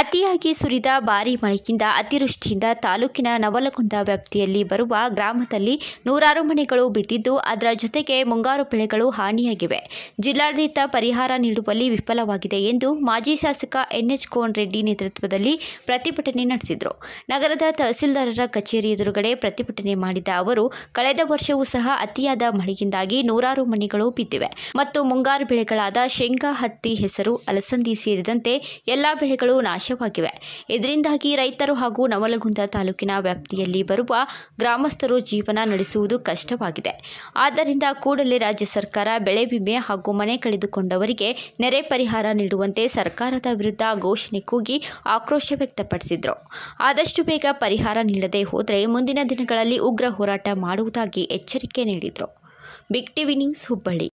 ಅತಿಯಾಗಿ ಸುರಿದ ಭಾರಿ ಮಳೆಯಿಂದ ಅತಿವೃಷ್ಟಿಯಿಂದ ತಾಲೂಕಿನ ನವಲಗುಂದ ವ್ಯಾಪ್ತಿಯಲ್ಲಿ ಬರುವ ಗ್ರಾಮದಲ್ಲಿ ನೂರಾರು ಮನೆಗಳು ಬಿದ್ದಿದ್ದು ಅದರ ಜೊತೆಗೆ ಮುಂಗಾರು ಬೆಳೆಗಳು ಹಾನಿಯಾಗಿವೆ ಜಿಲ್ಲಾಡಳಿತ ಪರಿಹಾರ ನೀಡುವಲ್ಲಿ ವಿಫಲವಾಗಿದೆ ಎಂದು ಮಾಜಿ ಶಾಸಕ ಎನ್ಎಚ್ ಕೋನ್ ರೆಡ್ಡಿ ನೇತೃತ್ವದಲ್ಲಿ ಪ್ರತಿಭಟನೆ ನಡೆಸಿದರು ನಗರದ ತಹಸೀಲ್ದಾರರ ಕಚೇರಿ ಎದುರುಗಡೆ ಪ್ರತಿಭಟನೆ ಮಾಡಿದ ಅವರು ಕಳೆದ ವರ್ಷವೂ ಸಹ ಅತಿಯಾದ ಮಳೆಯಿಂದಾಗಿ ನೂರಾರು ಮನೆಗಳು ಬಿದ್ದಿವೆ ಮತ್ತು ಮುಂಗಾರು ಬೆಳೆಗಳಾದ ಶೇಂಗಾ ಹತ್ತಿ ಹೆಸರು ಅಲಸಂದಿ ಸೇರಿದಂತೆ ಎಲ್ಲಾ ಬೆಳೆಗಳು ನಾಶ ನಾಶವಾಗಿವೆ ಇದರಿಂದಾಗಿ ರೈತರು ಹಾಗೂ ನವಲಗುಂದ ತಾಲೂಕಿನ ವ್ಯಾಪ್ತಿಯಲ್ಲಿ ಬರುವ ಗ್ರಾಮಸ್ಥರು ಜೀವನ ನಡೆಸುವುದು ಕಷ್ಟವಾಗಿದೆ ಆದ್ದರಿಂದ ಕೂಡಲೇ ರಾಜ್ಯ ಸರ್ಕಾರ ಬೆಳೆ ವಿಮೆ ಹಾಗೂ ಮನೆ ಕಳೆದುಕೊಂಡವರಿಗೆ ನೆರೆ ಪರಿಹಾರ ನೀಡುವಂತೆ ಸರ್ಕಾರದ ವಿರುದ್ಧ ಘೋಷಣೆ ಕೂಗಿ ಆಕ್ರೋಶ ವ್ಯಕ್ತಪಡಿಸಿದರು ಆದಷ್ಟು ಬೇಗ ಪರಿಹಾರ ನೀಡದೆ ಹೋದರೆ ಮುಂದಿನ ದಿನಗಳಲ್ಲಿ ಉಗ್ರ ಹೋರಾಟ ಮಾಡುವುದಾಗಿ ಎಚ್ಚರಿಕೆ ನೀಡಿದರು ಬಿಗ್ ಟಿವಿ ನ್ಯೂಸ್ ಹುಬ್ಬಳ್ಳಿ